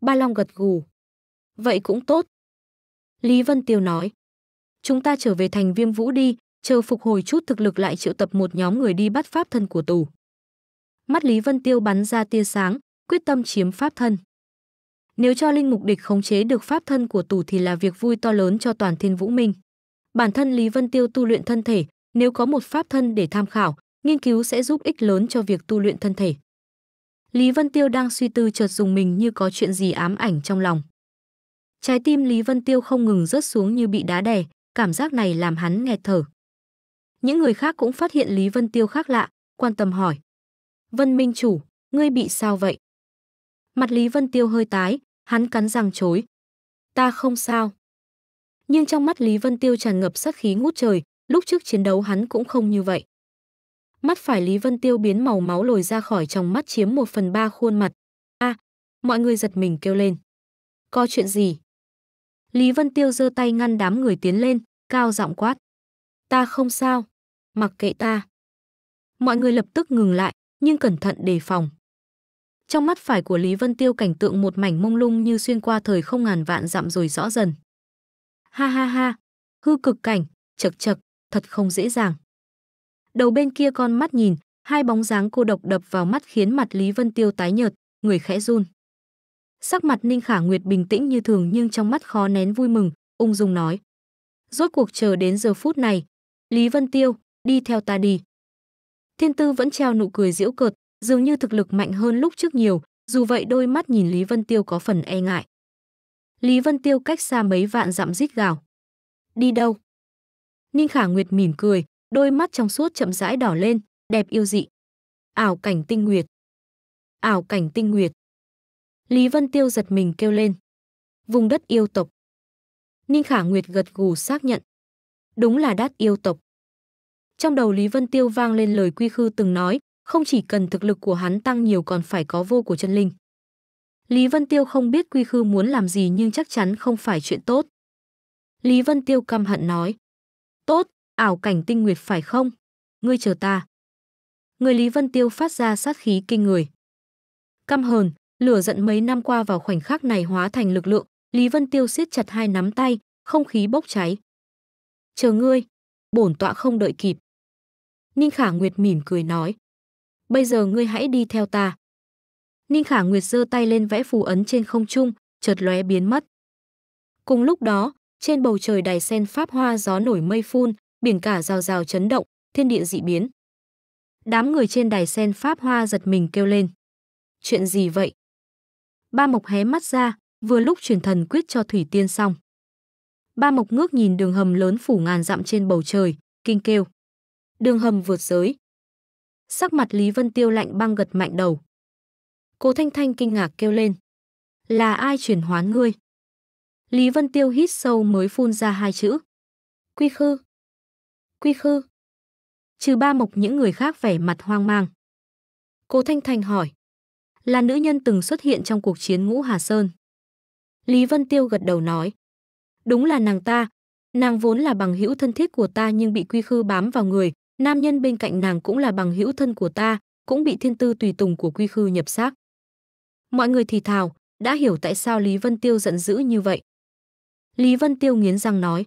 Ba Long gật gù. Vậy cũng tốt. Lý Vân Tiêu nói. Chúng ta trở về thành viêm vũ đi, chờ phục hồi chút thực lực lại triệu tập một nhóm người đi bắt pháp thân của tù. Mắt Lý Vân Tiêu bắn ra tia sáng, quyết tâm chiếm pháp thân. Nếu cho linh mục địch khống chế được pháp thân của tù thì là việc vui to lớn cho toàn thiên vũ minh. Bản thân Lý Vân Tiêu tu luyện thân thể, nếu có một pháp thân để tham khảo, nghiên cứu sẽ giúp ích lớn cho việc tu luyện thân thể. Lý Vân Tiêu đang suy tư chợt dùng mình như có chuyện gì ám ảnh trong lòng. Trái tim Lý Vân Tiêu không ngừng rớt xuống như bị đá đè, cảm giác này làm hắn nghẹt thở. Những người khác cũng phát hiện Lý Vân Tiêu khác lạ, quan tâm hỏi. Vân Minh Chủ, ngươi bị sao vậy? Mặt Lý Vân Tiêu hơi tái, hắn cắn răng chối. Ta không sao. Nhưng trong mắt Lý Vân Tiêu tràn ngập sát khí ngút trời, lúc trước chiến đấu hắn cũng không như vậy. Mắt phải Lý Vân Tiêu biến màu máu lồi ra khỏi trong mắt chiếm một phần ba khuôn mặt. a à, mọi người giật mình kêu lên. Có chuyện gì? Lý Vân Tiêu giơ tay ngăn đám người tiến lên, cao giọng quát. Ta không sao, mặc kệ ta. Mọi người lập tức ngừng lại, nhưng cẩn thận đề phòng. Trong mắt phải của Lý Vân Tiêu cảnh tượng một mảnh mông lung như xuyên qua thời không ngàn vạn dặm rồi rõ dần. Ha ha ha, hư cực cảnh, chật chật, thật không dễ dàng. Đầu bên kia con mắt nhìn, hai bóng dáng cô độc đập vào mắt khiến mặt Lý Vân Tiêu tái nhợt, người khẽ run. Sắc mặt Ninh Khả Nguyệt bình tĩnh như thường nhưng trong mắt khó nén vui mừng, ung dung nói. Rốt cuộc chờ đến giờ phút này, Lý Vân Tiêu, đi theo ta đi. Thiên Tư vẫn treo nụ cười giễu cợt, dường như thực lực mạnh hơn lúc trước nhiều, dù vậy đôi mắt nhìn Lý Vân Tiêu có phần e ngại. Lý Vân Tiêu cách xa mấy vạn dặm rít gào. Đi đâu? Ninh Khả Nguyệt mỉm cười, đôi mắt trong suốt chậm rãi đỏ lên, đẹp yêu dị. Ảo cảnh tinh nguyệt. Ảo cảnh tinh nguyệt. Lý Vân Tiêu giật mình kêu lên. Vùng đất yêu tộc. Ninh Khả Nguyệt gật gù xác nhận. Đúng là đát yêu tộc. Trong đầu Lý Vân Tiêu vang lên lời quy khư từng nói, không chỉ cần thực lực của hắn tăng nhiều còn phải có vô của chân linh. Lý Vân Tiêu không biết quy khư muốn làm gì nhưng chắc chắn không phải chuyện tốt. Lý Vân Tiêu căm hận nói. Tốt, ảo cảnh tinh nguyệt phải không? Ngươi chờ ta. Người Lý Vân Tiêu phát ra sát khí kinh người. Căm hờn, lửa giận mấy năm qua vào khoảnh khắc này hóa thành lực lượng, Lý Vân Tiêu siết chặt hai nắm tay, không khí bốc cháy. Chờ ngươi, bổn tọa không đợi kịp. Ninh Khả Nguyệt mỉm cười nói. Bây giờ ngươi hãy đi theo ta. Ninh Khả Nguyệt giơ tay lên vẽ phù ấn trên không trung, chợt lóe biến mất. Cùng lúc đó, trên bầu trời đài sen pháp hoa gió nổi mây phun, biển cả rào rào chấn động, thiên địa dị biến. Đám người trên đài sen Pháp Hoa giật mình kêu lên. Chuyện gì vậy? Ba Mộc hé mắt ra, vừa lúc truyền thần quyết cho Thủy Tiên xong. Ba Mộc ngước nhìn đường hầm lớn phủ ngàn dặm trên bầu trời, kinh kêu. Đường hầm vượt giới. Sắc mặt Lý Vân Tiêu lạnh băng gật mạnh đầu. cô Thanh Thanh kinh ngạc kêu lên. Là ai chuyển hóa ngươi? Lý Vân Tiêu hít sâu mới phun ra hai chữ. Quy khư quy khư. Trừ ba mộc những người khác vẻ mặt hoang mang. cô Thanh Thành hỏi. Là nữ nhân từng xuất hiện trong cuộc chiến ngũ Hà Sơn. Lý Vân Tiêu gật đầu nói. Đúng là nàng ta. Nàng vốn là bằng hữu thân thiết của ta nhưng bị quy khư bám vào người. Nam nhân bên cạnh nàng cũng là bằng hữu thân của ta, cũng bị thiên tư tùy tùng của quy khư nhập xác. Mọi người thì thào, đã hiểu tại sao Lý Vân Tiêu giận dữ như vậy. Lý Vân Tiêu nghiến răng nói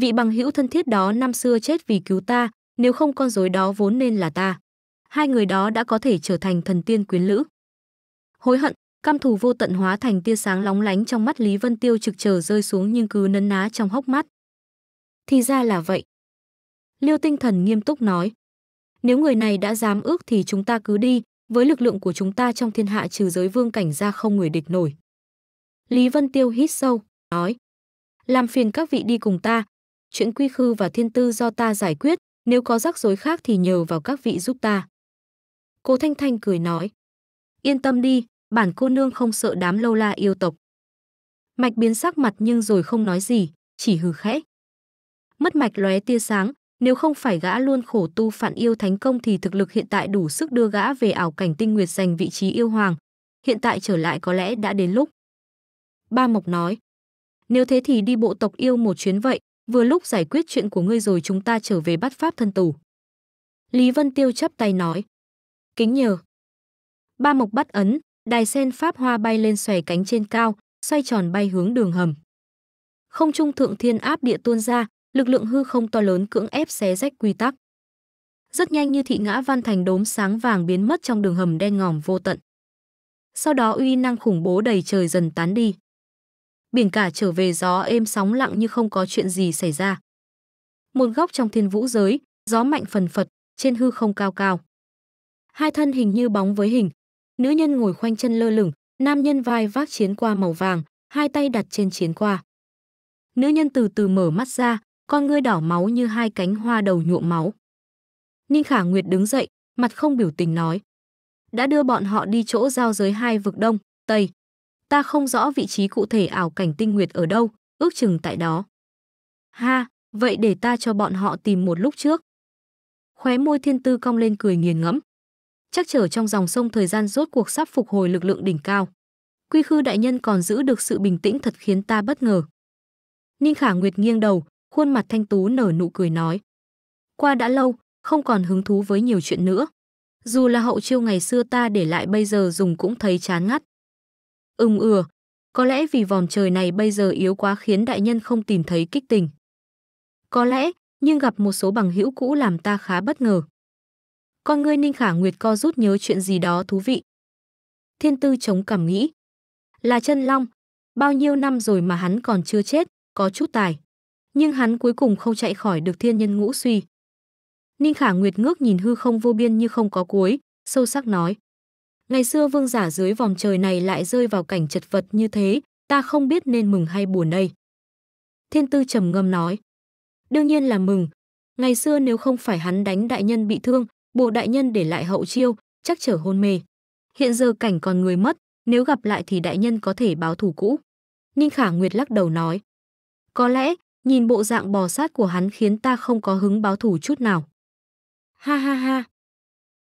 vị bằng hữu thân thiết đó năm xưa chết vì cứu ta, nếu không con rối đó vốn nên là ta. Hai người đó đã có thể trở thành thần tiên quyến lữ. Hối hận, căm thù vô tận hóa thành tia sáng lóng lánh trong mắt Lý Vân Tiêu trực chờ rơi xuống nhưng cứ nấn ná trong hốc mắt. Thì ra là vậy. Liêu tinh thần nghiêm túc nói. Nếu người này đã dám ước thì chúng ta cứ đi, với lực lượng của chúng ta trong thiên hạ trừ giới vương cảnh ra không người địch nổi. Lý Vân Tiêu hít sâu, nói. Làm phiền các vị đi cùng ta, chuyện quy khư và thiên tư do ta giải quyết, nếu có rắc rối khác thì nhờ vào các vị giúp ta. Cô Thanh Thanh cười nói, yên tâm đi, bản cô nương không sợ đám lâu la yêu tộc. Mạch biến sắc mặt nhưng rồi không nói gì, chỉ hừ khẽ. Mất mạch lóe tia sáng, nếu không phải gã luôn khổ tu phản yêu thánh công thì thực lực hiện tại đủ sức đưa gã về ảo cảnh tinh nguyệt giành vị trí yêu hoàng. Hiện tại trở lại có lẽ đã đến lúc. Ba Mộc nói, nếu thế thì đi bộ tộc yêu một chuyến vậy, vừa lúc giải quyết chuyện của ngươi rồi chúng ta trở về bắt pháp thân tù. Lý Vân Tiêu chấp tay nói. Kính nhờ. Ba mộc bắt ấn, đài sen pháp hoa bay lên xòe cánh trên cao, xoay tròn bay hướng đường hầm. Không trung thượng thiên áp địa tuôn ra, lực lượng hư không to lớn cưỡng ép xé rách quy tắc. Rất nhanh như thị ngã văn thành đốm sáng vàng biến mất trong đường hầm đen ngòm vô tận. Sau đó uy năng khủng bố đầy trời dần tán đi. Biển cả trở về gió êm sóng lặng như không có chuyện gì xảy ra. Một góc trong thiên vũ giới, gió mạnh phần phật, trên hư không cao cao. Hai thân hình như bóng với hình. Nữ nhân ngồi khoanh chân lơ lửng, nam nhân vai vác chiến qua màu vàng, hai tay đặt trên chiến qua. Nữ nhân từ từ mở mắt ra, con ngươi đỏ máu như hai cánh hoa đầu nhuộm máu. Ninh Khả Nguyệt đứng dậy, mặt không biểu tình nói. Đã đưa bọn họ đi chỗ giao giới hai vực Đông, Tây ta không rõ vị trí cụ thể ảo cảnh tinh nguyệt ở đâu, ước chừng tại đó. Ha, vậy để ta cho bọn họ tìm một lúc trước. Khóe môi thiên tư cong lên cười nghiền ngẫm. Chắc trở trong dòng sông thời gian rốt cuộc sắp phục hồi lực lượng đỉnh cao. Quy khư đại nhân còn giữ được sự bình tĩnh thật khiến ta bất ngờ. Ninh Khả Nguyệt nghiêng đầu, khuôn mặt thanh tú nở nụ cười nói. Qua đã lâu, không còn hứng thú với nhiều chuyện nữa. Dù là hậu chiêu ngày xưa ta để lại bây giờ dùng cũng thấy chán ngắt. Ừm ừa, có lẽ vì vòm trời này bây giờ yếu quá khiến đại nhân không tìm thấy kích tình. Có lẽ, nhưng gặp một số bằng hữu cũ làm ta khá bất ngờ. Con ngươi Ninh Khả Nguyệt co rút nhớ chuyện gì đó thú vị. Thiên tư chống cảm nghĩ. Là chân long, bao nhiêu năm rồi mà hắn còn chưa chết, có chút tài. Nhưng hắn cuối cùng không chạy khỏi được thiên nhân ngũ suy. Ninh Khả Nguyệt ngước nhìn hư không vô biên như không có cuối, sâu sắc nói. Ngày xưa vương giả dưới vòng trời này lại rơi vào cảnh chật vật như thế, ta không biết nên mừng hay buồn đây. Thiên tư trầm ngâm nói. Đương nhiên là mừng. Ngày xưa nếu không phải hắn đánh đại nhân bị thương, bộ đại nhân để lại hậu chiêu, chắc trở hôn mê. Hiện giờ cảnh còn người mất, nếu gặp lại thì đại nhân có thể báo thù cũ. Ninh Khả Nguyệt lắc đầu nói. Có lẽ, nhìn bộ dạng bò sát của hắn khiến ta không có hứng báo thù chút nào. Ha ha ha.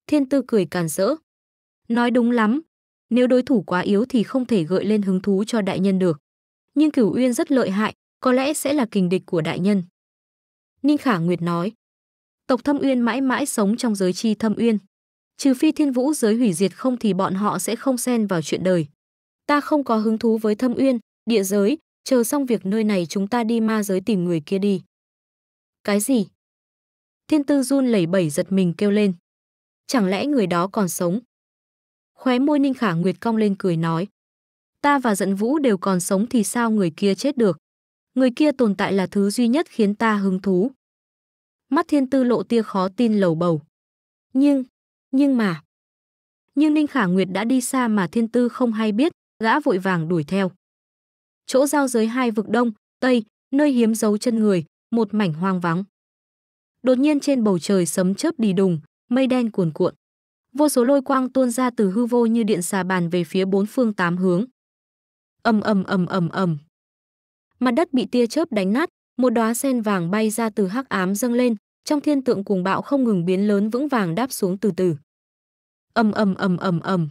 Thiên tư cười càn rỡ. Nói đúng lắm, nếu đối thủ quá yếu thì không thể gợi lên hứng thú cho đại nhân được. Nhưng Cửu Uyên rất lợi hại, có lẽ sẽ là kình địch của đại nhân. Ninh Khả Nguyệt nói, tộc Thâm Uyên mãi mãi sống trong giới chi Thâm Uyên. Trừ phi thiên vũ giới hủy diệt không thì bọn họ sẽ không xen vào chuyện đời. Ta không có hứng thú với Thâm Uyên, địa giới, chờ xong việc nơi này chúng ta đi ma giới tìm người kia đi. Cái gì? Thiên tư run lẩy bẩy giật mình kêu lên. Chẳng lẽ người đó còn sống? Khóe môi Ninh Khả Nguyệt cong lên cười nói. Ta và giận vũ đều còn sống thì sao người kia chết được. Người kia tồn tại là thứ duy nhất khiến ta hứng thú. Mắt thiên tư lộ tia khó tin lầu bầu. Nhưng, nhưng mà... Nhưng Ninh Khả Nguyệt đã đi xa mà thiên tư không hay biết, gã vội vàng đuổi theo. Chỗ giao giới hai vực đông, tây, nơi hiếm dấu chân người, một mảnh hoang vắng. Đột nhiên trên bầu trời sấm chớp đi đùng, mây đen cuồn cuộn vô số lôi quang tuôn ra từ hư vô như điện xà bàn về phía bốn phương tám hướng. Ầm ầm ầm ầm ầm. Mặt đất bị tia chớp đánh nát, một đóa sen vàng bay ra từ hắc ám dâng lên, trong thiên tượng cuồng bạo không ngừng biến lớn vững vàng đáp xuống từ từ. Ầm ầm ầm ầm ầm.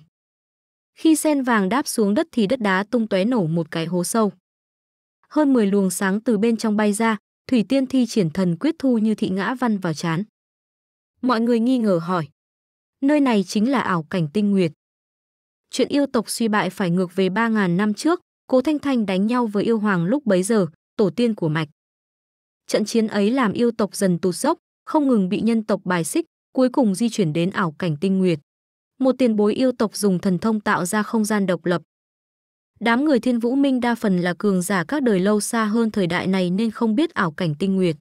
Khi sen vàng đáp xuống đất thì đất đá tung tóe nổ một cái hố sâu. Hơn 10 luồng sáng từ bên trong bay ra, Thủy Tiên thi triển thần quyết thu như thị ngã văn vào chán. Mọi người nghi ngờ hỏi, Nơi này chính là ảo cảnh tinh nguyệt. Chuyện yêu tộc suy bại phải ngược về 3.000 năm trước, Cố Thanh Thanh đánh nhau với yêu hoàng lúc bấy giờ, tổ tiên của mạch. Trận chiến ấy làm yêu tộc dần tụt sốc không ngừng bị nhân tộc bài xích, cuối cùng di chuyển đến ảo cảnh tinh nguyệt. Một tiền bối yêu tộc dùng thần thông tạo ra không gian độc lập. Đám người thiên vũ minh đa phần là cường giả các đời lâu xa hơn thời đại này nên không biết ảo cảnh tinh nguyệt.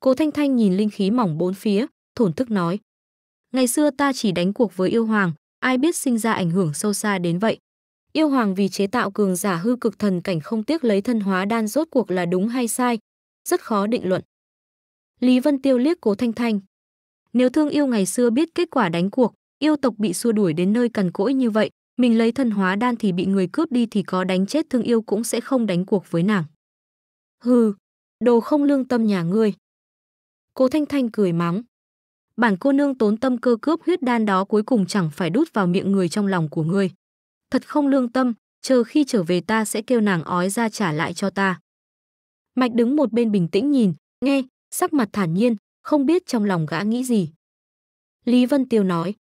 Cố Thanh Thanh nhìn linh khí mỏng bốn phía, thổn thức nói. Ngày xưa ta chỉ đánh cuộc với yêu hoàng, ai biết sinh ra ảnh hưởng sâu xa đến vậy. Yêu hoàng vì chế tạo cường giả hư cực thần cảnh không tiếc lấy thân hóa đan rốt cuộc là đúng hay sai, rất khó định luận. Lý Vân Tiêu liếc Cố Thanh Thanh. Nếu thương yêu ngày xưa biết kết quả đánh cuộc, yêu tộc bị xua đuổi đến nơi cằn cỗi như vậy, mình lấy thân hóa đan thì bị người cướp đi thì có đánh chết thương yêu cũng sẽ không đánh cuộc với nàng. Hừ, đồ không lương tâm nhà ngươi. Cố Thanh Thanh cười mắng bản cô nương tốn tâm cơ cướp huyết đan đó cuối cùng chẳng phải đút vào miệng người trong lòng của ngươi. Thật không lương tâm, chờ khi trở về ta sẽ kêu nàng ói ra trả lại cho ta. Mạch đứng một bên bình tĩnh nhìn, nghe, sắc mặt thản nhiên, không biết trong lòng gã nghĩ gì. Lý Vân Tiêu nói,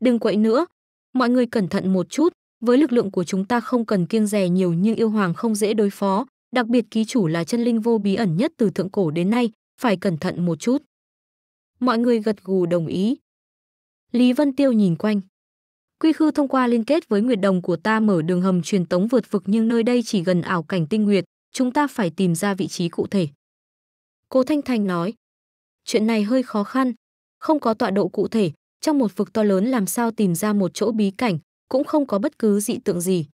đừng quậy nữa, mọi người cẩn thận một chút, với lực lượng của chúng ta không cần kiêng rè nhiều nhưng yêu hoàng không dễ đối phó, đặc biệt ký chủ là chân linh vô bí ẩn nhất từ thượng cổ đến nay, phải cẩn thận một chút mọi người gật gù đồng ý. Lý Vân Tiêu nhìn quanh. Quy khư thông qua liên kết với Nguyệt Đồng của ta mở đường hầm truyền tống vượt vực nhưng nơi đây chỉ gần ảo cảnh tinh nguyệt, chúng ta phải tìm ra vị trí cụ thể. Cô Thanh Thanh nói, chuyện này hơi khó khăn, không có tọa độ cụ thể, trong một vực to lớn làm sao tìm ra một chỗ bí cảnh, cũng không có bất cứ dị tượng gì.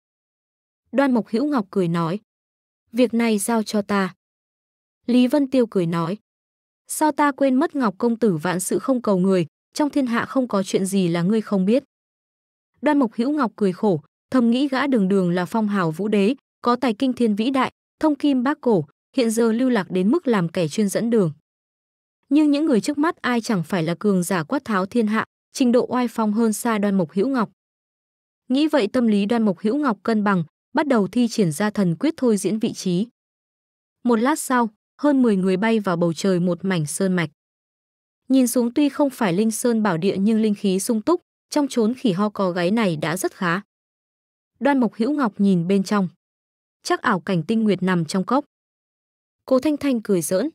Đoan Mộc Hữu Ngọc cười nói, việc này giao cho ta. Lý Vân Tiêu cười nói, Sao ta quên mất Ngọc công tử vạn sự không cầu người, trong thiên hạ không có chuyện gì là ngươi không biết. Đoan Mộc Hữu Ngọc cười khổ, thầm nghĩ gã đường đường là phong hào vũ đế, có tài kinh thiên vĩ đại, thông kim bác cổ, hiện giờ lưu lạc đến mức làm kẻ chuyên dẫn đường. Nhưng những người trước mắt ai chẳng phải là cường giả quát tháo thiên hạ, trình độ oai phong hơn xa Đoan Mộc Hữu Ngọc. Nghĩ vậy tâm lý Đoan Mộc Hữu Ngọc cân bằng, bắt đầu thi triển ra thần quyết thôi diễn vị trí. Một lát sau, hơn 10 người bay vào bầu trời một mảnh sơn mạch. Nhìn xuống tuy không phải linh sơn bảo địa nhưng linh khí sung túc, trong chốn khỉ ho cò gáy này đã rất khá. Đoan Mộc Hữu Ngọc nhìn bên trong. Chắc ảo cảnh tinh nguyệt nằm trong cốc. Cố Thanh Thanh cười giỡn.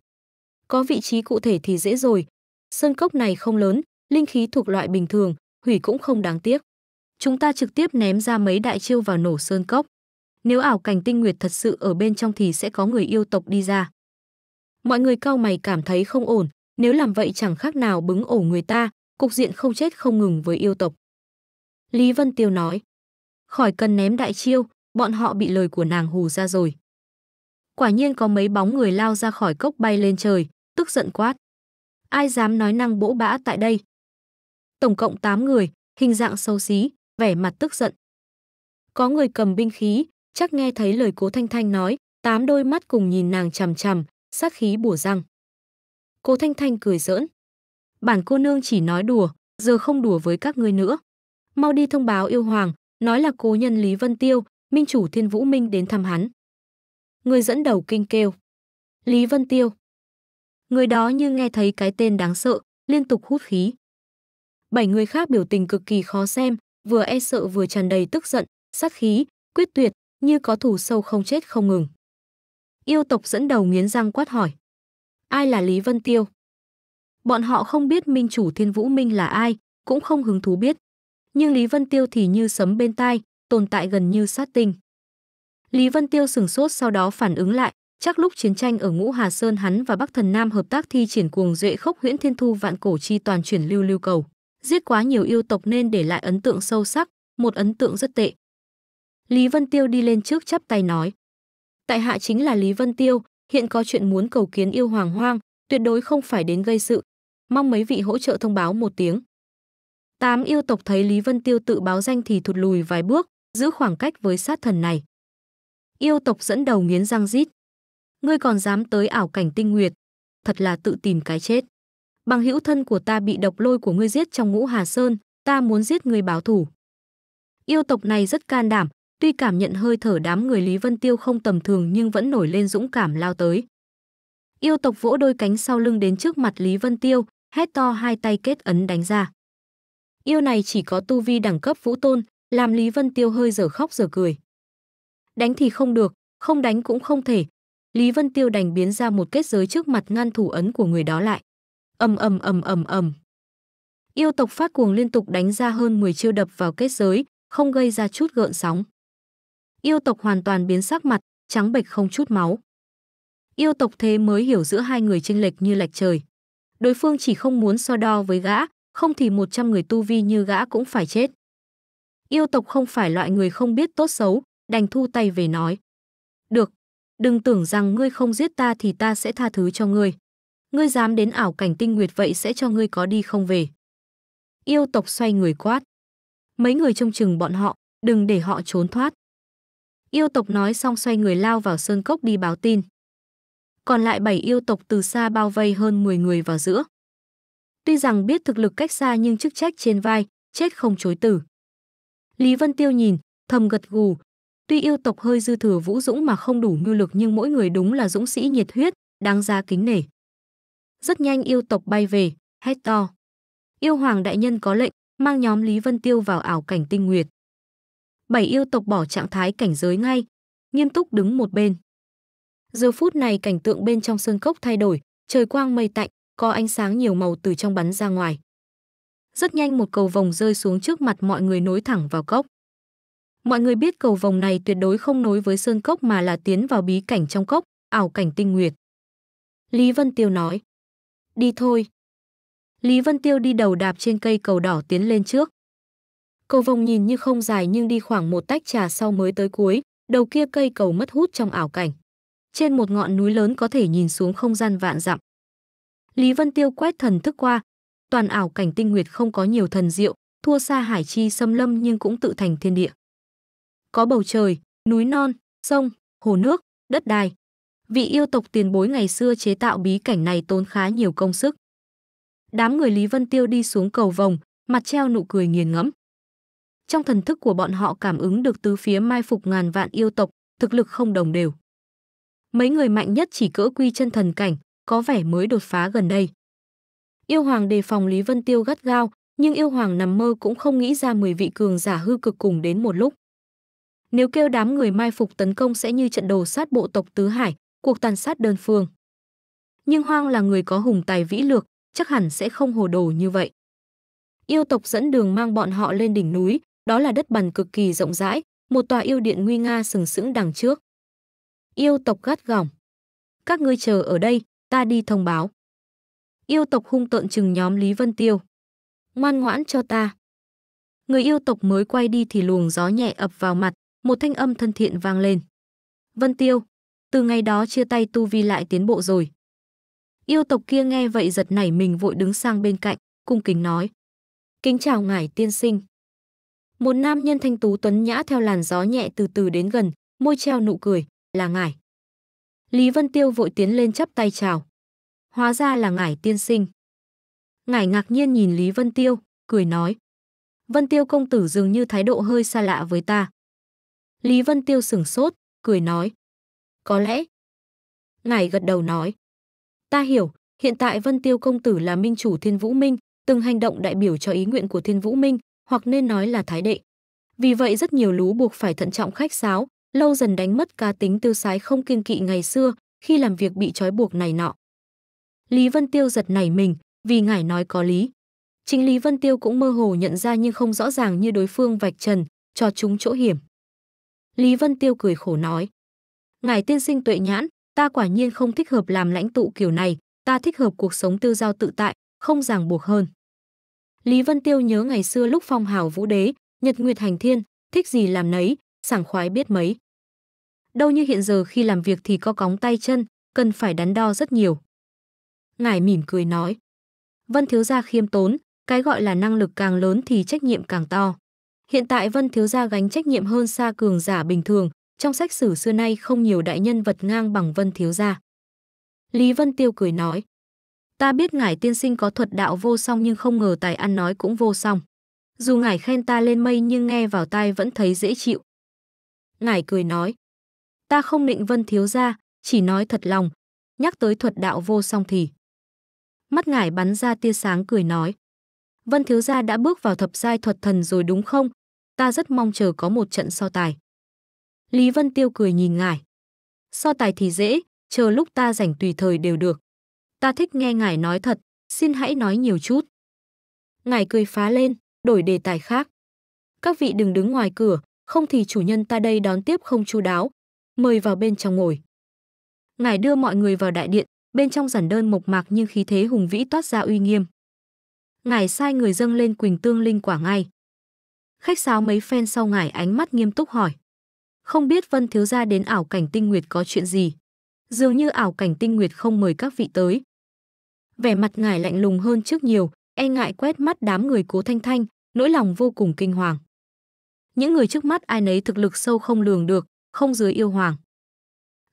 Có vị trí cụ thể thì dễ rồi. Sơn cốc này không lớn, linh khí thuộc loại bình thường, hủy cũng không đáng tiếc. Chúng ta trực tiếp ném ra mấy đại chiêu vào nổ sơn cốc. Nếu ảo cảnh tinh nguyệt thật sự ở bên trong thì sẽ có người yêu tộc đi ra. Mọi người cao mày cảm thấy không ổn, nếu làm vậy chẳng khác nào bứng ổ người ta, cục diện không chết không ngừng với yêu tộc. Lý Vân Tiêu nói, khỏi cần ném đại chiêu, bọn họ bị lời của nàng hù ra rồi. Quả nhiên có mấy bóng người lao ra khỏi cốc bay lên trời, tức giận quát. Ai dám nói năng bỗ bã tại đây? Tổng cộng 8 người, hình dạng xấu xí, vẻ mặt tức giận. Có người cầm binh khí, chắc nghe thấy lời cố Thanh Thanh nói, tám đôi mắt cùng nhìn nàng chằm chằm, sát khí bùa răng. cô Thanh Thanh cười giỡn. Bản cô nương chỉ nói đùa, giờ không đùa với các ngươi nữa. Mau đi thông báo yêu hoàng, nói là cố nhân Lý Vân Tiêu, minh chủ Thiên Vũ Minh đến thăm hắn. Người dẫn đầu kinh kêu. Lý Vân Tiêu. Người đó như nghe thấy cái tên đáng sợ, liên tục hút khí. Bảy người khác biểu tình cực kỳ khó xem, vừa e sợ vừa tràn đầy tức giận, sát khí, quyết tuyệt, như có thủ sâu không chết không ngừng. Yêu tộc dẫn đầu nghiến răng quát hỏi. Ai là Lý Vân Tiêu? Bọn họ không biết minh chủ Thiên Vũ Minh là ai, cũng không hứng thú biết. Nhưng Lý Vân Tiêu thì như sấm bên tai, tồn tại gần như sát tinh. Lý Vân Tiêu sửng sốt sau đó phản ứng lại, chắc lúc chiến tranh ở Ngũ Hà Sơn hắn và Bắc Thần Nam hợp tác thi triển cuồng duệ khốc huyễn thiên thu vạn cổ chi toàn chuyển lưu lưu cầu, giết quá nhiều yêu tộc nên để lại ấn tượng sâu sắc, một ấn tượng rất tệ. Lý Vân Tiêu đi lên trước chắp tay nói: tại hạ chính là Lý Vân Tiêu, hiện có chuyện muốn cầu kiến yêu hoàng hoang, tuyệt đối không phải đến gây sự. Mong mấy vị hỗ trợ thông báo một tiếng. Tám yêu tộc thấy Lý Vân Tiêu tự báo danh thì thụt lùi vài bước, giữ khoảng cách với sát thần này. Yêu tộc dẫn đầu nghiến răng rít. Ngươi còn dám tới ảo cảnh tinh nguyệt, thật là tự tìm cái chết. Bằng hữu thân của ta bị độc lôi của ngươi giết trong ngũ Hà Sơn, ta muốn giết ngươi báo thủ. Yêu tộc này rất can đảm, Tuy cảm nhận hơi thở đám người Lý Vân Tiêu không tầm thường nhưng vẫn nổi lên dũng cảm lao tới. Yêu tộc vỗ đôi cánh sau lưng đến trước mặt Lý Vân Tiêu, hét to hai tay kết ấn đánh ra. Yêu này chỉ có tu vi đẳng cấp vũ tôn, làm Lý Vân Tiêu hơi giờ khóc giờ cười. Đánh thì không được, không đánh cũng không thể. Lý Vân Tiêu đành biến ra một kết giới trước mặt ngăn thủ ấn của người đó lại. Ầm ầm ầm ầm ầm. Yêu tộc phát cuồng liên tục đánh ra hơn 10 chiêu đập vào kết giới, không gây ra chút gợn sóng. Yêu tộc hoàn toàn biến sắc mặt, trắng bệch không chút máu. Yêu tộc thế mới hiểu giữa hai người chênh lệch như lệch trời. Đối phương chỉ không muốn so đo với gã, không thì 100 người tu vi như gã cũng phải chết. Yêu tộc không phải loại người không biết tốt xấu, đành thu tay về nói. Được, đừng tưởng rằng ngươi không giết ta thì ta sẽ tha thứ cho ngươi. Ngươi dám đến ảo cảnh tinh nguyệt vậy sẽ cho ngươi có đi không về. Yêu tộc xoay người quát. Mấy người trông chừng bọn họ, đừng để họ trốn thoát. Yêu tộc nói xong xoay người lao vào sơn cốc đi báo tin. Còn lại bảy yêu tộc từ xa bao vây hơn 10 người vào giữa. Tuy rằng biết thực lực cách xa nhưng chức trách trên vai, chết không chối tử. Lý Vân Tiêu nhìn, thầm gật gù. Tuy yêu tộc hơi dư thừa vũ dũng mà không đủ ngưu lực nhưng mỗi người đúng là dũng sĩ nhiệt huyết, đáng giá kính nể. Rất nhanh yêu tộc bay về, hét to. Yêu hoàng đại nhân có lệnh, mang nhóm Lý Vân Tiêu vào ảo cảnh tinh nguyệt bảy yêu tộc bỏ trạng thái cảnh giới ngay, nghiêm túc đứng một bên. Giờ phút này cảnh tượng bên trong sơn cốc thay đổi, trời quang mây tạnh, có ánh sáng nhiều màu từ trong bắn ra ngoài. Rất nhanh một cầu vòng rơi xuống trước mặt mọi người nối thẳng vào cốc. Mọi người biết cầu vòng này tuyệt đối không nối với sơn cốc mà là tiến vào bí cảnh trong cốc, ảo cảnh tinh nguyệt. Lý Vân Tiêu nói, đi thôi. Lý Vân Tiêu đi đầu đạp trên cây cầu đỏ tiến lên trước. Cầu vòng nhìn như không dài nhưng đi khoảng một tách trà sau mới tới cuối, đầu kia cây cầu mất hút trong ảo cảnh. Trên một ngọn núi lớn có thể nhìn xuống không gian vạn dặm. Lý Vân Tiêu quét thần thức qua, toàn ảo cảnh tinh nguyệt không có nhiều thần diệu, thua xa hải chi xâm lâm nhưng cũng tự thành thiên địa. Có bầu trời, núi non, sông, hồ nước, đất đai. Vị yêu tộc tiền bối ngày xưa chế tạo bí cảnh này tốn khá nhiều công sức. Đám người Lý Vân Tiêu đi xuống cầu vòng, mặt treo nụ cười nghiền ngẫm. Trong thần thức của bọn họ cảm ứng được tứ phía mai phục ngàn vạn yêu tộc, thực lực không đồng đều. Mấy người mạnh nhất chỉ cỡ quy chân thần cảnh, có vẻ mới đột phá gần đây. Yêu hoàng đề phòng Lý Vân Tiêu gắt gao, nhưng yêu hoàng nằm mơ cũng không nghĩ ra 10 vị cường giả hư cực cùng đến một lúc. Nếu kêu đám người mai phục tấn công sẽ như trận đồ sát bộ tộc Tứ Hải, cuộc tàn sát đơn phương. Nhưng Hoang là người có hùng tài vĩ lược, chắc hẳn sẽ không hồ đồ như vậy. Yêu tộc dẫn đường mang bọn họ lên đỉnh núi, đó là đất bằng cực kỳ rộng rãi, một tòa yêu điện nguy nga sừng sững đằng trước. Yêu tộc gắt gỏng. Các ngươi chờ ở đây, ta đi thông báo. Yêu tộc hung tợn chừng nhóm Lý Vân Tiêu. Ngoan ngoãn cho ta. Người yêu tộc mới quay đi thì luồng gió nhẹ ập vào mặt, một thanh âm thân thiện vang lên. Vân Tiêu, từ ngày đó chia tay Tu Vi lại tiến bộ rồi. Yêu tộc kia nghe vậy giật nảy mình vội đứng sang bên cạnh, cung kính nói. Kính chào ngài tiên sinh. Một nam nhân thanh tú tuấn nhã theo làn gió nhẹ từ từ đến gần, môi treo nụ cười, là ngài Lý Vân Tiêu vội tiến lên chắp tay chào. Hóa ra là ngài tiên sinh. ngài ngạc nhiên nhìn Lý Vân Tiêu, cười nói. Vân Tiêu công tử dường như thái độ hơi xa lạ với ta. Lý Vân Tiêu sửng sốt, cười nói. Có lẽ. ngài gật đầu nói. Ta hiểu, hiện tại Vân Tiêu công tử là minh chủ Thiên Vũ Minh, từng hành động đại biểu cho ý nguyện của Thiên Vũ Minh, hoặc nên nói là thái đệ. Vì vậy rất nhiều lú buộc phải thận trọng khách sáo, lâu dần đánh mất cá tính tiêu sái không kiên kỵ ngày xưa khi làm việc bị trói buộc này nọ. Lý Vân Tiêu giật nảy mình, vì ngải nói có lý. Chính Lý Vân Tiêu cũng mơ hồ nhận ra nhưng không rõ ràng như đối phương vạch trần, cho chúng chỗ hiểm. Lý Vân Tiêu cười khổ nói. Ngài tiên sinh tuệ nhãn, ta quả nhiên không thích hợp làm lãnh tụ kiểu này, ta thích hợp cuộc sống tiêu giao tự tại, không ràng buộc hơn. Lý Vân Tiêu nhớ ngày xưa lúc phong hào vũ đế, nhật nguyệt hành thiên, thích gì làm nấy, sảng khoái biết mấy. Đâu như hiện giờ khi làm việc thì có cóng tay chân, cần phải đắn đo rất nhiều. Ngài mỉm cười nói. Vân Thiếu Gia khiêm tốn, cái gọi là năng lực càng lớn thì trách nhiệm càng to. Hiện tại Vân Thiếu Gia gánh trách nhiệm hơn xa cường giả bình thường, trong sách sử xưa nay không nhiều đại nhân vật ngang bằng Vân Thiếu Gia. Lý Vân Tiêu cười nói. Ta biết ngài tiên sinh có thuật đạo vô song nhưng không ngờ tài ăn nói cũng vô song. Dù ngài khen ta lên mây nhưng nghe vào tai vẫn thấy dễ chịu. Ngài cười nói. Ta không định vân thiếu ra, chỉ nói thật lòng. Nhắc tới thuật đạo vô song thì. Mắt ngài bắn ra tia sáng cười nói. Vân thiếu gia đã bước vào thập giai thuật thần rồi đúng không? Ta rất mong chờ có một trận so tài. Lý Vân Tiêu cười nhìn ngài. So tài thì dễ, chờ lúc ta rảnh tùy thời đều được. Ta thích nghe ngài nói thật, xin hãy nói nhiều chút. Ngài cười phá lên, đổi đề tài khác. Các vị đừng đứng ngoài cửa, không thì chủ nhân ta đây đón tiếp không chu đáo. Mời vào bên trong ngồi. Ngài đưa mọi người vào đại điện, bên trong giản đơn mộc mạc nhưng khí thế hùng vĩ toát ra uy nghiêm. Ngài sai người dâng lên quỳnh tương linh quả ngay. Khách sáo mấy phen sau ngài ánh mắt nghiêm túc hỏi. Không biết Vân Thiếu Gia đến ảo cảnh tinh nguyệt có chuyện gì? Dường như ảo cảnh tinh nguyệt không mời các vị tới, vẻ mặt ngài lạnh lùng hơn trước nhiều, e ngại quét mắt đám người Cố Thanh Thanh, nỗi lòng vô cùng kinh hoàng. Những người trước mắt ai nấy thực lực sâu không lường được, không dưới yêu hoàng.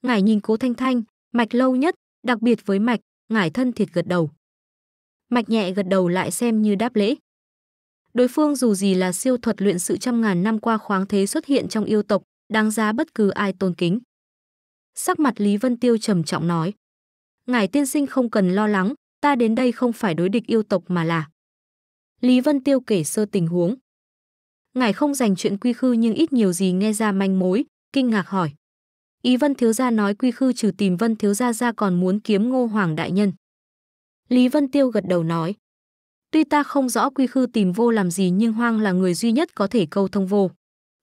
Ngài nhìn Cố Thanh Thanh, mạch lâu nhất, đặc biệt với mạch, ngài thân thiệt gật đầu. Mạch nhẹ gật đầu lại xem như đáp lễ. Đối phương dù gì là siêu thuật luyện sự trăm ngàn năm qua khoáng thế xuất hiện trong yêu tộc, đáng giá bất cứ ai tôn kính. Sắc mặt Lý Vân Tiêu trầm trọng nói. Ngài tiên sinh không cần lo lắng, ta đến đây không phải đối địch yêu tộc mà là. Lý Vân Tiêu kể sơ tình huống. Ngài không dành chuyện quy khư nhưng ít nhiều gì nghe ra manh mối, kinh ngạc hỏi. Ý Vân Thiếu Gia nói quy khư trừ tìm Vân Thiếu Gia ra còn muốn kiếm ngô hoàng đại nhân. Lý Vân Tiêu gật đầu nói. Tuy ta không rõ quy khư tìm vô làm gì nhưng hoang là người duy nhất có thể câu thông vô.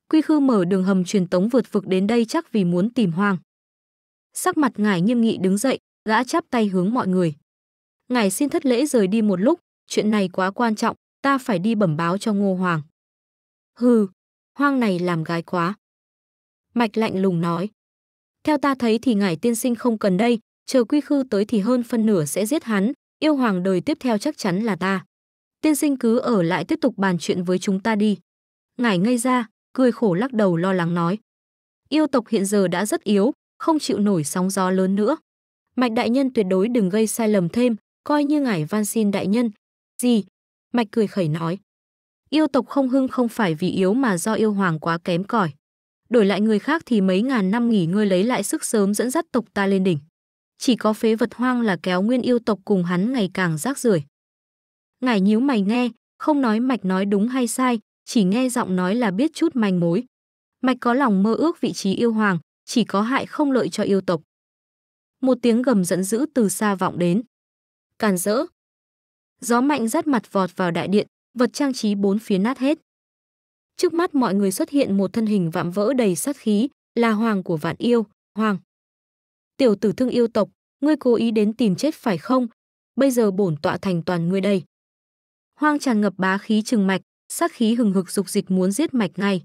Quy khư mở đường hầm truyền tống vượt vực đến đây chắc vì muốn tìm hoang. Sắc mặt ngài nghiêm nghị đứng dậy, gã chắp tay hướng mọi người ngài xin thất lễ rời đi một lúc, chuyện này quá quan trọng, ta phải đi bẩm báo cho Ngô Hoàng. Hừ, hoang này làm gái quá. Mạch lạnh lùng nói. Theo ta thấy thì ngài tiên sinh không cần đây, chờ quy khư tới thì hơn phân nửa sẽ giết hắn, yêu hoàng đời tiếp theo chắc chắn là ta. Tiên sinh cứ ở lại tiếp tục bàn chuyện với chúng ta đi. Ngài ngây ra, cười khổ lắc đầu lo lắng nói. Yêu tộc hiện giờ đã rất yếu, không chịu nổi sóng gió lớn nữa. Mạch đại nhân tuyệt đối đừng gây sai lầm thêm, coi như ngài van xin đại nhân. Gì? Mạch cười khẩy nói. Yêu tộc không hưng không phải vì yếu mà do yêu hoàng quá kém cỏi. Đổi lại người khác thì mấy ngàn năm nghỉ ngơi lấy lại sức sớm dẫn dắt tộc ta lên đỉnh. Chỉ có phế vật hoang là kéo nguyên yêu tộc cùng hắn ngày càng rác rưởi. Ngài nhíu mày nghe, không nói mạch nói đúng hay sai, chỉ nghe giọng nói là biết chút manh mối. Mạch có lòng mơ ước vị trí yêu hoàng, chỉ có hại không lợi cho yêu tộc. Một tiếng gầm giận dữ từ xa vọng đến càn rỡ. Gió mạnh rát mặt vọt vào đại điện, vật trang trí bốn phía nát hết. Trước mắt mọi người xuất hiện một thân hình vạm vỡ đầy sát khí, là hoàng của vạn yêu, hoàng. Tiểu tử thương yêu tộc, ngươi cố ý đến tìm chết phải không? Bây giờ bổn tọa thành toàn ngươi đây. Hoang tràn ngập bá khí trừng mạch, sát khí hừng hực dục dịch muốn giết mạch ngay.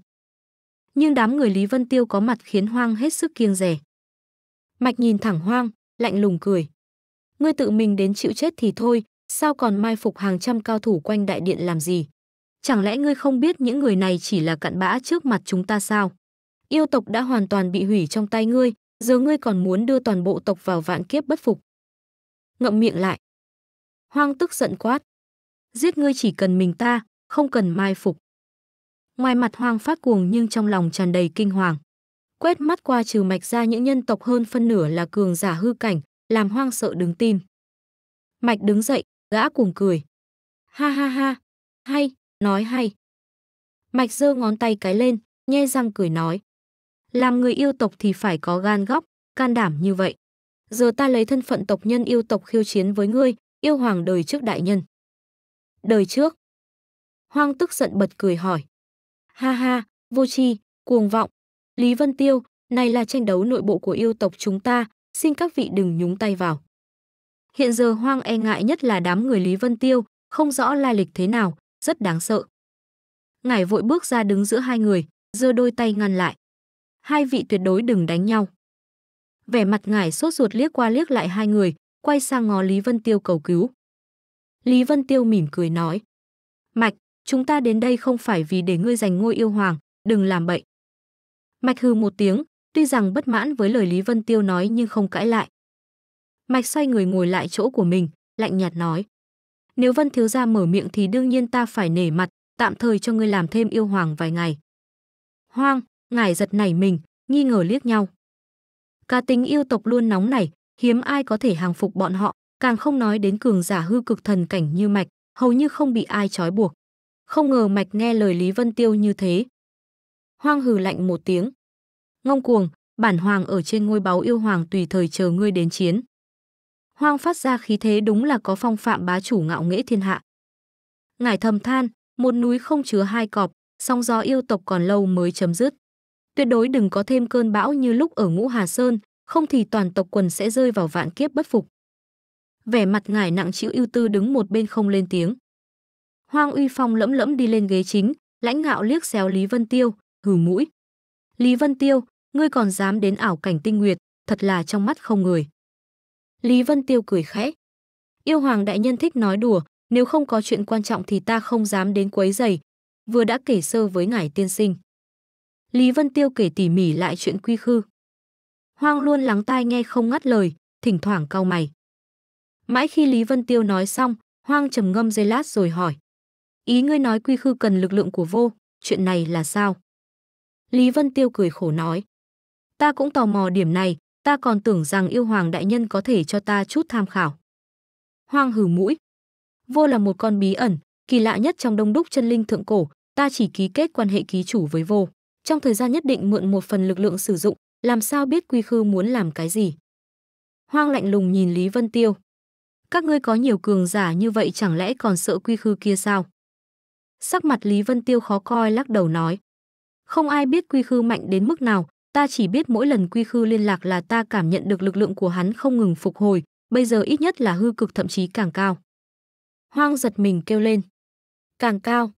Nhưng đám người Lý Vân Tiêu có mặt khiến Hoang hết sức kiêng rẻ. Mạch nhìn thẳng Hoang, lạnh lùng cười ngươi tự mình đến chịu chết thì thôi, sao còn mai phục hàng trăm cao thủ quanh đại điện làm gì? Chẳng lẽ ngươi không biết những người này chỉ là cặn bã trước mặt chúng ta sao? Yêu tộc đã hoàn toàn bị hủy trong tay ngươi, giờ ngươi còn muốn đưa toàn bộ tộc vào vạn kiếp bất phục. Ngậm miệng lại. Hoang tức giận quát. Giết ngươi chỉ cần mình ta, không cần mai phục. Ngoài mặt hoang phát cuồng nhưng trong lòng tràn đầy kinh hoàng. Quét mắt qua trừ mạch ra những nhân tộc hơn phân nửa là cường giả hư cảnh, làm hoang sợ đứng tim. Mạch đứng dậy, gã cuồng cười. Ha ha ha, hay, nói hay. Mạch giơ ngón tay cái lên, nhe răng cười nói. Làm người yêu tộc thì phải có gan góc, can đảm như vậy. Giờ ta lấy thân phận tộc nhân yêu tộc khiêu chiến với ngươi, yêu hoàng đời trước đại nhân. Đời trước. Hoang tức giận bật cười hỏi. Ha ha, vô tri, cuồng vọng. Lý Vân Tiêu, này là tranh đấu nội bộ của yêu tộc chúng ta, xin các vị đừng nhúng tay vào. Hiện giờ hoang e ngại nhất là đám người Lý Vân Tiêu, không rõ lai lịch thế nào, rất đáng sợ. Ngải vội bước ra đứng giữa hai người, giơ đôi tay ngăn lại. Hai vị tuyệt đối đừng đánh nhau. Vẻ mặt ngải sốt ruột liếc qua liếc lại hai người, quay sang ngó Lý Vân Tiêu cầu cứu. Lý Vân Tiêu mỉm cười nói. Mạch, chúng ta đến đây không phải vì để ngươi giành ngôi yêu hoàng, đừng làm bậy. Mạch hừ một tiếng, Tuy rằng bất mãn với lời Lý Vân Tiêu nói nhưng không cãi lại. Mạch xoay người ngồi lại chỗ của mình, lạnh nhạt nói. Nếu Vân Thiếu Gia mở miệng thì đương nhiên ta phải nể mặt, tạm thời cho ngươi làm thêm yêu hoàng vài ngày. Hoang, ngài giật nảy mình, nghi ngờ liếc nhau. Cá tính yêu tộc luôn nóng này, hiếm ai có thể hàng phục bọn họ, càng không nói đến cường giả hư cực thần cảnh như Mạch, hầu như không bị ai trói buộc. Không ngờ Mạch nghe lời Lý Vân Tiêu như thế. Hoang hừ lạnh một tiếng, ngông cuồng, bản hoàng ở trên ngôi báu yêu hoàng tùy thời chờ ngươi đến chiến. Hoang phát ra khí thế đúng là có phong phạm bá chủ ngạo nghễ thiên hạ. Ngải thầm than, một núi không chứa hai cọp, song do yêu tộc còn lâu mới chấm dứt. Tuyệt đối đừng có thêm cơn bão như lúc ở Ngũ Hà Sơn, không thì toàn tộc quần sẽ rơi vào vạn kiếp bất phục. Vẻ mặt ngải nặng chịu ưu tư đứng một bên không lên tiếng. Hoang Uy Phong lẫm lẫm đi lên ghế chính, lãnh ngạo liếc xéo Lý Vân Tiêu, hừ mũi. Lý Vân Tiêu, ngươi còn dám đến ảo cảnh tinh nguyệt, thật là trong mắt không người. Lý Vân Tiêu cười khẽ. Yêu Hoàng Đại Nhân thích nói đùa, nếu không có chuyện quan trọng thì ta không dám đến quấy giày, vừa đã kể sơ với ngải tiên sinh. Lý Vân Tiêu kể tỉ mỉ lại chuyện quy khư. Hoàng luôn lắng tai nghe không ngắt lời, thỉnh thoảng cau mày. Mãi khi Lý Vân Tiêu nói xong, Hoàng trầm ngâm giây lát rồi hỏi. Ý ngươi nói quy khư cần lực lượng của vô, chuyện này là sao? Lý Vân Tiêu cười khổ nói. Ta cũng tò mò điểm này, ta còn tưởng rằng yêu hoàng đại nhân có thể cho ta chút tham khảo. Hoang hử mũi. Vô là một con bí ẩn, kỳ lạ nhất trong đông đúc chân linh thượng cổ, ta chỉ ký kết quan hệ ký chủ với vô. Trong thời gian nhất định mượn một phần lực lượng sử dụng, làm sao biết quy khư muốn làm cái gì. Hoang lạnh lùng nhìn Lý Vân Tiêu. Các ngươi có nhiều cường giả như vậy chẳng lẽ còn sợ quy khư kia sao? Sắc mặt Lý Vân Tiêu khó coi lắc đầu nói. Không ai biết quy khư mạnh đến mức nào, Ta chỉ biết mỗi lần quy khư liên lạc là ta cảm nhận được lực lượng của hắn không ngừng phục hồi, bây giờ ít nhất là hư cực thậm chí càng cao. Hoang giật mình kêu lên. Càng cao.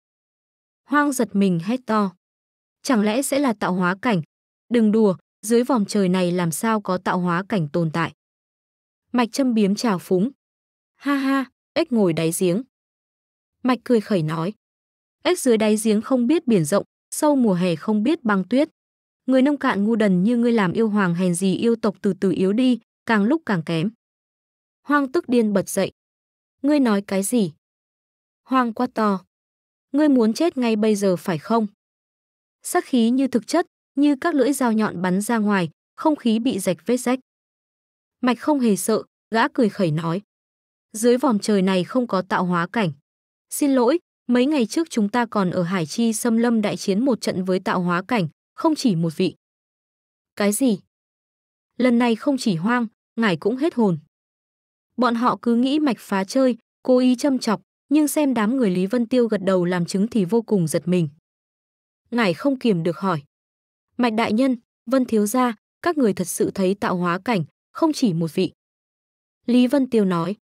Hoang giật mình hét to. Chẳng lẽ sẽ là tạo hóa cảnh? Đừng đùa, dưới vòng trời này làm sao có tạo hóa cảnh tồn tại. Mạch châm biếm trào phúng. Ha ha, ếch ngồi đáy giếng. Mạch cười khẩy nói. Ếch dưới đáy giếng không biết biển rộng, sâu mùa hè không biết băng tuyết, Người nông cạn ngu đần như ngươi làm yêu hoàng hèn gì yêu tộc từ từ yếu đi, càng lúc càng kém. Hoang tức điên bật dậy. Ngươi nói cái gì? Hoang quá to. Ngươi muốn chết ngay bây giờ phải không? Sắc khí như thực chất, như các lưỡi dao nhọn bắn ra ngoài, không khí bị rạch vết rách. Mạch không hề sợ, gã cười khẩy nói. Dưới vòm trời này không có tạo hóa cảnh. Xin lỗi, mấy ngày trước chúng ta còn ở Hải Chi xâm lâm đại chiến một trận với tạo hóa cảnh, không chỉ một vị. Cái gì? Lần này không chỉ hoang, ngài cũng hết hồn. Bọn họ cứ nghĩ mạch phá chơi, cố ý châm chọc, nhưng xem đám người Lý Vân Tiêu gật đầu làm chứng thì vô cùng giật mình. Ngài không kiềm được hỏi. Mạch đại nhân, Vân thiếu gia, các người thật sự thấy tạo hóa cảnh, không chỉ một vị. Lý Vân Tiêu nói.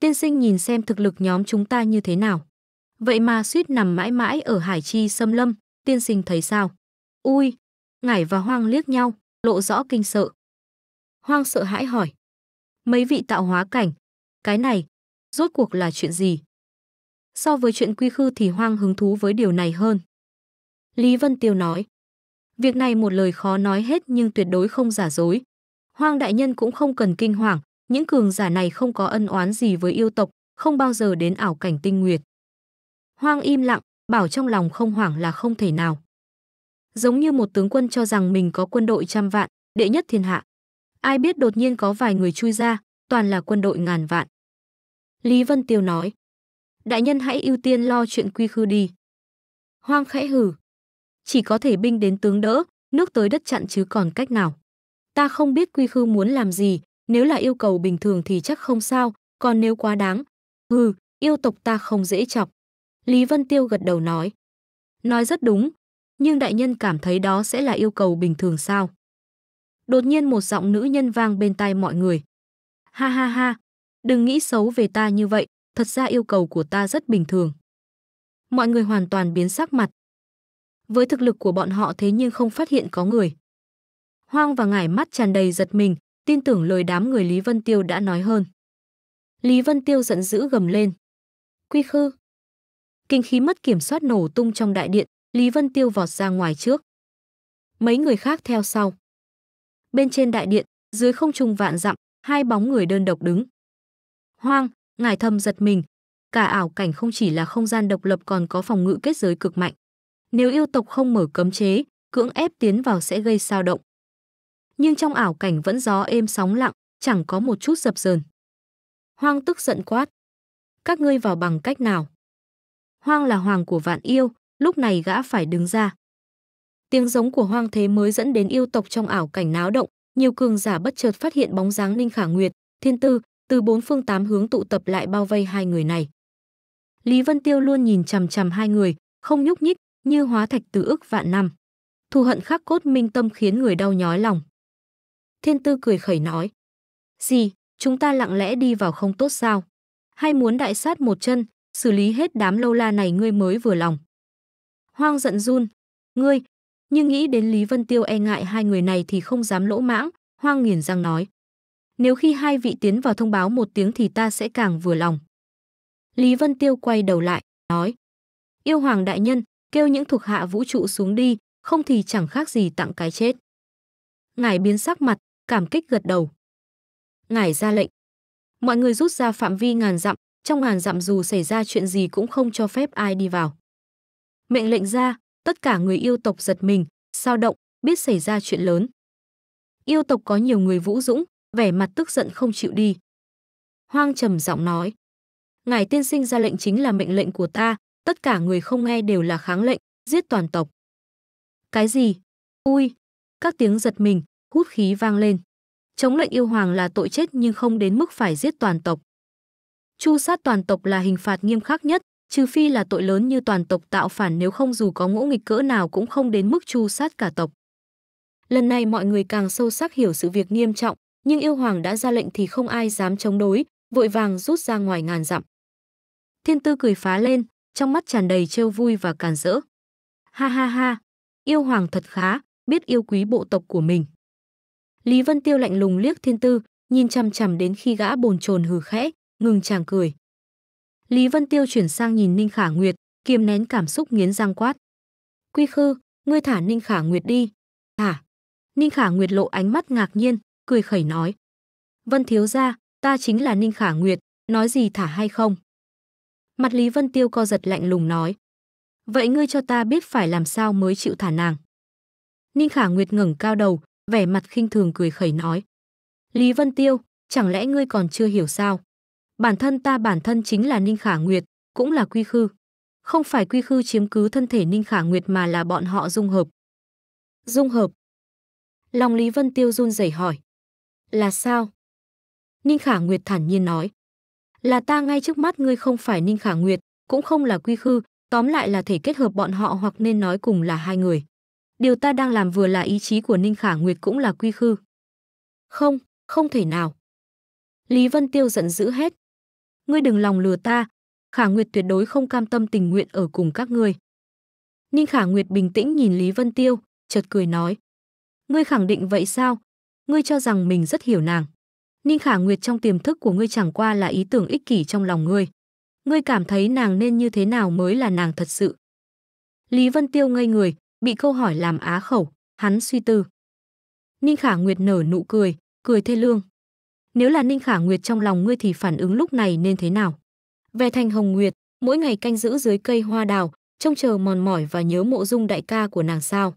Tiên sinh nhìn xem thực lực nhóm chúng ta như thế nào. Vậy mà suýt nằm mãi mãi ở hải chi xâm lâm, tiên sinh thấy sao? Ui! Ngải và Hoang liếc nhau, lộ rõ kinh sợ. Hoang sợ hãi hỏi. Mấy vị tạo hóa cảnh, cái này, rốt cuộc là chuyện gì? So với chuyện quy khư thì Hoang hứng thú với điều này hơn. Lý Vân Tiêu nói. Việc này một lời khó nói hết nhưng tuyệt đối không giả dối. Hoang đại nhân cũng không cần kinh hoàng, những cường giả này không có ân oán gì với yêu tộc, không bao giờ đến ảo cảnh tinh nguyệt. Hoang im lặng, bảo trong lòng không hoảng là không thể nào giống như một tướng quân cho rằng mình có quân đội trăm vạn, đệ nhất thiên hạ. Ai biết đột nhiên có vài người chui ra, toàn là quân đội ngàn vạn. Lý Vân Tiêu nói, đại nhân hãy ưu tiên lo chuyện quy khư đi. Hoang khẽ hử, chỉ có thể binh đến tướng đỡ, nước tới đất chặn chứ còn cách nào. Ta không biết quy khư muốn làm gì, nếu là yêu cầu bình thường thì chắc không sao, còn nếu quá đáng, hừ, yêu tộc ta không dễ chọc. Lý Vân Tiêu gật đầu nói. Nói rất đúng, nhưng đại nhân cảm thấy đó sẽ là yêu cầu bình thường sao? Đột nhiên một giọng nữ nhân vang bên tai mọi người. Ha ha ha, đừng nghĩ xấu về ta như vậy, thật ra yêu cầu của ta rất bình thường. Mọi người hoàn toàn biến sắc mặt. Với thực lực của bọn họ thế nhưng không phát hiện có người. Hoang và ngải mắt tràn đầy giật mình, tin tưởng lời đám người Lý Vân Tiêu đã nói hơn. Lý Vân Tiêu giận dữ gầm lên. Quy khư. Kinh khí mất kiểm soát nổ tung trong đại điện, Lý Vân Tiêu vọt ra ngoài trước. Mấy người khác theo sau. Bên trên đại điện, dưới không trung vạn dặm, hai bóng người đơn độc đứng. Hoang, ngài thầm giật mình. Cả ảo cảnh không chỉ là không gian độc lập còn có phòng ngự kết giới cực mạnh. Nếu yêu tộc không mở cấm chế, cưỡng ép tiến vào sẽ gây sao động. Nhưng trong ảo cảnh vẫn gió êm sóng lặng, chẳng có một chút dập dờn. Hoang tức giận quát. Các ngươi vào bằng cách nào? Hoang là hoàng của vạn yêu, lúc này gã phải đứng ra. Tiếng giống của hoang thế mới dẫn đến yêu tộc trong ảo cảnh náo động, nhiều cường giả bất chợt phát hiện bóng dáng Ninh Khả Nguyệt, Thiên Tư, từ bốn phương tám hướng tụ tập lại bao vây hai người này. Lý Vân Tiêu luôn nhìn chằm chằm hai người, không nhúc nhích, như hóa thạch từ ức vạn năm. Thù hận khắc cốt minh tâm khiến người đau nhói lòng. Thiên Tư cười khẩy nói. Gì, chúng ta lặng lẽ đi vào không tốt sao? Hay muốn đại sát một chân, xử lý hết đám lâu la này ngươi mới vừa lòng. Hoang giận run, ngươi, nhưng nghĩ đến Lý Vân Tiêu e ngại hai người này thì không dám lỗ mãng, Hoang nghiền răng nói. Nếu khi hai vị tiến vào thông báo một tiếng thì ta sẽ càng vừa lòng. Lý Vân Tiêu quay đầu lại, nói. Yêu Hoàng Đại Nhân, kêu những thuộc hạ vũ trụ xuống đi, không thì chẳng khác gì tặng cái chết. Ngài biến sắc mặt, cảm kích gật đầu. Ngài ra lệnh. Mọi người rút ra phạm vi ngàn dặm, trong ngàn dặm dù xảy ra chuyện gì cũng không cho phép ai đi vào. Mệnh lệnh ra, tất cả người yêu tộc giật mình, sao động, biết xảy ra chuyện lớn. Yêu tộc có nhiều người vũ dũng, vẻ mặt tức giận không chịu đi. Hoang trầm giọng nói. Ngài tiên sinh ra lệnh chính là mệnh lệnh của ta, tất cả người không nghe đều là kháng lệnh, giết toàn tộc. Cái gì? Ui! Các tiếng giật mình, hút khí vang lên. Chống lệnh yêu hoàng là tội chết nhưng không đến mức phải giết toàn tộc. Chu sát toàn tộc là hình phạt nghiêm khắc nhất, trừ phi là tội lớn như toàn tộc tạo phản nếu không dù có ngỗ nghịch cỡ nào cũng không đến mức chu sát cả tộc. Lần này mọi người càng sâu sắc hiểu sự việc nghiêm trọng, nhưng yêu hoàng đã ra lệnh thì không ai dám chống đối, vội vàng rút ra ngoài ngàn dặm. Thiên tư cười phá lên, trong mắt tràn đầy trêu vui và càn rỡ. Ha ha ha, yêu hoàng thật khá, biết yêu quý bộ tộc của mình. Lý Vân Tiêu lạnh lùng liếc thiên tư, nhìn chằm chằm đến khi gã bồn chồn hừ khẽ, ngừng chàng cười. Lý Vân Tiêu chuyển sang nhìn Ninh Khả Nguyệt, kiềm nén cảm xúc nghiến răng quát. Quy khư, ngươi thả Ninh Khả Nguyệt đi. Thả. À. Ninh Khả Nguyệt lộ ánh mắt ngạc nhiên, cười khẩy nói. Vân thiếu gia, ta chính là Ninh Khả Nguyệt, nói gì thả hay không? Mặt Lý Vân Tiêu co giật lạnh lùng nói. Vậy ngươi cho ta biết phải làm sao mới chịu thả nàng. Ninh Khả Nguyệt ngẩng cao đầu, vẻ mặt khinh thường cười khẩy nói. Lý Vân Tiêu, chẳng lẽ ngươi còn chưa hiểu sao? bản thân ta bản thân chính là Ninh Khả Nguyệt, cũng là quy khư. Không phải quy khư chiếm cứ thân thể Ninh Khả Nguyệt mà là bọn họ dung hợp. Dung hợp. Lòng Lý Vân Tiêu run rẩy hỏi. Là sao? Ninh Khả Nguyệt thản nhiên nói. Là ta ngay trước mắt ngươi không phải Ninh Khả Nguyệt, cũng không là quy khư, tóm lại là thể kết hợp bọn họ hoặc nên nói cùng là hai người. Điều ta đang làm vừa là ý chí của Ninh Khả Nguyệt cũng là quy khư. Không, không thể nào. Lý Vân Tiêu giận dữ hết, ngươi đừng lòng lừa ta, Khả Nguyệt tuyệt đối không cam tâm tình nguyện ở cùng các ngươi. Ninh Khả Nguyệt bình tĩnh nhìn Lý Vân Tiêu, chợt cười nói: "Ngươi khẳng định vậy sao? Ngươi cho rằng mình rất hiểu nàng?" Ninh Khả Nguyệt trong tiềm thức của ngươi chẳng qua là ý tưởng ích kỷ trong lòng ngươi. Ngươi cảm thấy nàng nên như thế nào mới là nàng thật sự? Lý Vân Tiêu ngây người, bị câu hỏi làm á khẩu, hắn suy tư. Ninh Khả Nguyệt nở nụ cười, cười thê lương. Nếu là Ninh Khả Nguyệt trong lòng ngươi thì phản ứng lúc này nên thế nào? Về thành Hồng Nguyệt, mỗi ngày canh giữ dưới cây hoa đào, trông chờ mòn mỏi và nhớ mộ dung đại ca của nàng sao.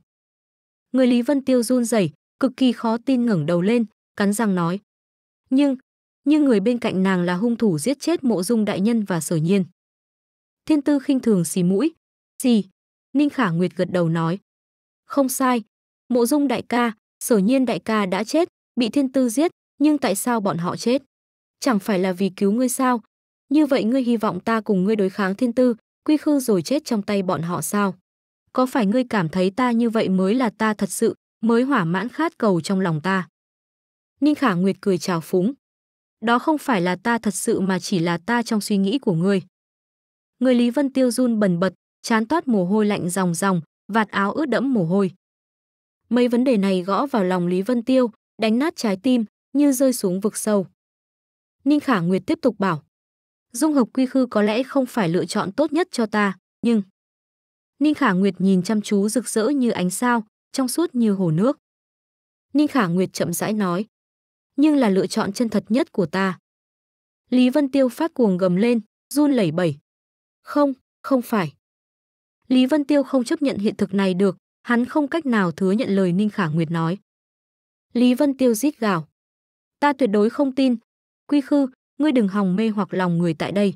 Người Lý Vân Tiêu run rẩy, cực kỳ khó tin ngẩng đầu lên, cắn răng nói. Nhưng, nhưng người bên cạnh nàng là hung thủ giết chết mộ dung đại nhân và sở nhiên. Thiên tư khinh thường xì mũi. Gì? Ninh Khả Nguyệt gật đầu nói. Không sai. Mộ dung đại ca, sở nhiên đại ca đã chết, bị thiên tư giết, nhưng tại sao bọn họ chết? Chẳng phải là vì cứu ngươi sao? Như vậy ngươi hy vọng ta cùng ngươi đối kháng thiên tư, quy khư rồi chết trong tay bọn họ sao? Có phải ngươi cảm thấy ta như vậy mới là ta thật sự, mới hỏa mãn khát cầu trong lòng ta? Ninh Khả Nguyệt cười chào phúng. Đó không phải là ta thật sự mà chỉ là ta trong suy nghĩ của ngươi. Người Lý Vân Tiêu run bần bật, chán toát mồ hôi lạnh ròng ròng, vạt áo ướt đẫm mồ hôi. Mấy vấn đề này gõ vào lòng Lý Vân Tiêu, đánh nát trái tim, như rơi xuống vực sâu. Ninh Khả Nguyệt tiếp tục bảo, dung hợp quy khư có lẽ không phải lựa chọn tốt nhất cho ta, nhưng... Ninh Khả Nguyệt nhìn chăm chú rực rỡ như ánh sao, trong suốt như hồ nước. Ninh Khả Nguyệt chậm rãi nói, nhưng là lựa chọn chân thật nhất của ta. Lý Vân Tiêu phát cuồng gầm lên, run lẩy bẩy. Không, không phải. Lý Vân Tiêu không chấp nhận hiện thực này được, hắn không cách nào thừa nhận lời Ninh Khả Nguyệt nói. Lý Vân Tiêu rít gào. Ta tuyệt đối không tin. Quy khư, ngươi đừng hòng mê hoặc lòng người tại đây.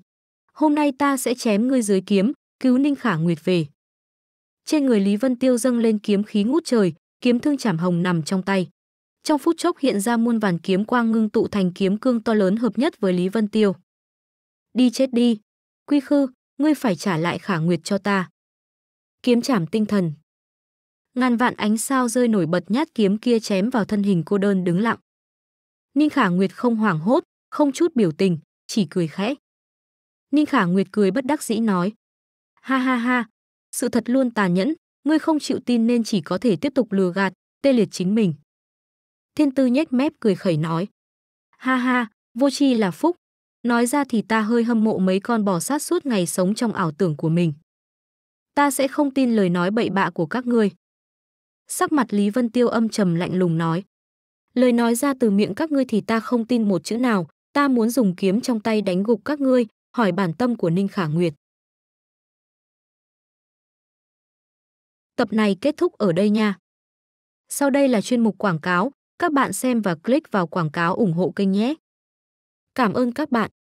Hôm nay ta sẽ chém ngươi dưới kiếm, cứu Ninh Khả Nguyệt về. Trên người Lý Vân Tiêu dâng lên kiếm khí ngút trời, kiếm thương chảm hồng nằm trong tay. Trong phút chốc hiện ra muôn vàn kiếm quang ngưng tụ thành kiếm cương to lớn hợp nhất với Lý Vân Tiêu. Đi chết đi. Quy khư, ngươi phải trả lại Khả Nguyệt cho ta. Kiếm chảm tinh thần. Ngàn vạn ánh sao rơi nổi bật nhát kiếm kia chém vào thân hình cô đơn đứng lặng. Ninh Khả Nguyệt không hoảng hốt, không chút biểu tình, chỉ cười khẽ. Ninh Khả Nguyệt cười bất đắc dĩ nói. Ha ha ha, sự thật luôn tàn nhẫn, ngươi không chịu tin nên chỉ có thể tiếp tục lừa gạt, tê liệt chính mình. Thiên tư nhếch mép cười khẩy nói. Ha ha, vô tri là phúc. Nói ra thì ta hơi hâm mộ mấy con bò sát suốt ngày sống trong ảo tưởng của mình. Ta sẽ không tin lời nói bậy bạ của các ngươi. Sắc mặt Lý Vân Tiêu âm trầm lạnh lùng nói lời nói ra từ miệng các ngươi thì ta không tin một chữ nào, ta muốn dùng kiếm trong tay đánh gục các ngươi, hỏi bản tâm của Ninh Khả Nguyệt. Tập này kết thúc ở đây nha. Sau đây là chuyên mục quảng cáo, các bạn xem và click vào quảng cáo ủng hộ kênh nhé. Cảm ơn các bạn.